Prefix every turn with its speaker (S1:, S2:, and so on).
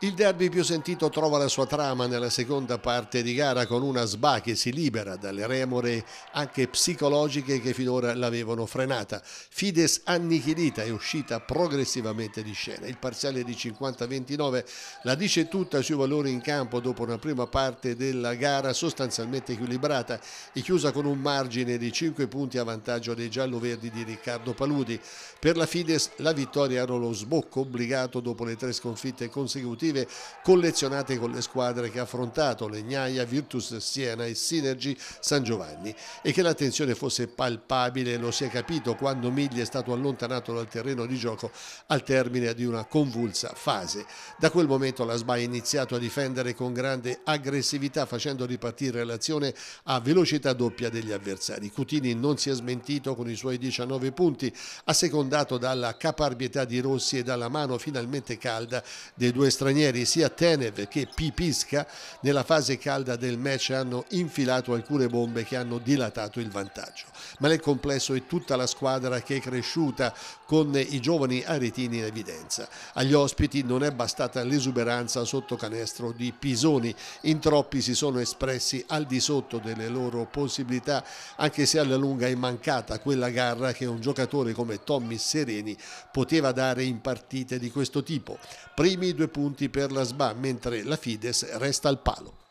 S1: Il derby più sentito trova la sua trama nella seconda parte di gara con una SBA che si libera dalle remore anche psicologiche che finora l'avevano frenata. Fides annichilita è uscita progressivamente di scena. Il parziale di 50-29 la dice tutta sui valori in campo dopo una prima parte della gara sostanzialmente equilibrata e chiusa con un margine di 5 punti a vantaggio dei giallo-verdi di Riccardo Paludi. Per la Fides la vittoria era lo sbocco obbligato dopo le tre sconfitte consecutive positive collezionate con le squadre che ha affrontato Legnaia, Virtus Siena e Synergy San Giovanni e che l'attenzione fosse palpabile lo si è capito quando Migli è stato allontanato dal terreno di gioco al termine di una convulsa fase. Da quel momento la SBA ha iniziato a difendere con grande aggressività facendo ripartire l'azione a velocità doppia degli avversari. Cutini non si è smentito con i suoi 19 punti, assecondato dalla caparbietà di Rossi e dalla mano finalmente calda dei due stranieri stranieri sia Tenev che Pipisca nella fase calda del match hanno infilato alcune bombe che hanno dilatato il vantaggio. Ma nel complesso è tutta la squadra che è cresciuta con i giovani aretini in evidenza. Agli ospiti non è bastata l'esuberanza sotto canestro di Pisoni, in troppi si sono espressi al di sotto delle loro possibilità, anche se alla lunga è mancata quella garra che un giocatore come Tommy Sereni poteva dare in partite di questo tipo. Primi due punti per la SBA, mentre la Fides resta al palo.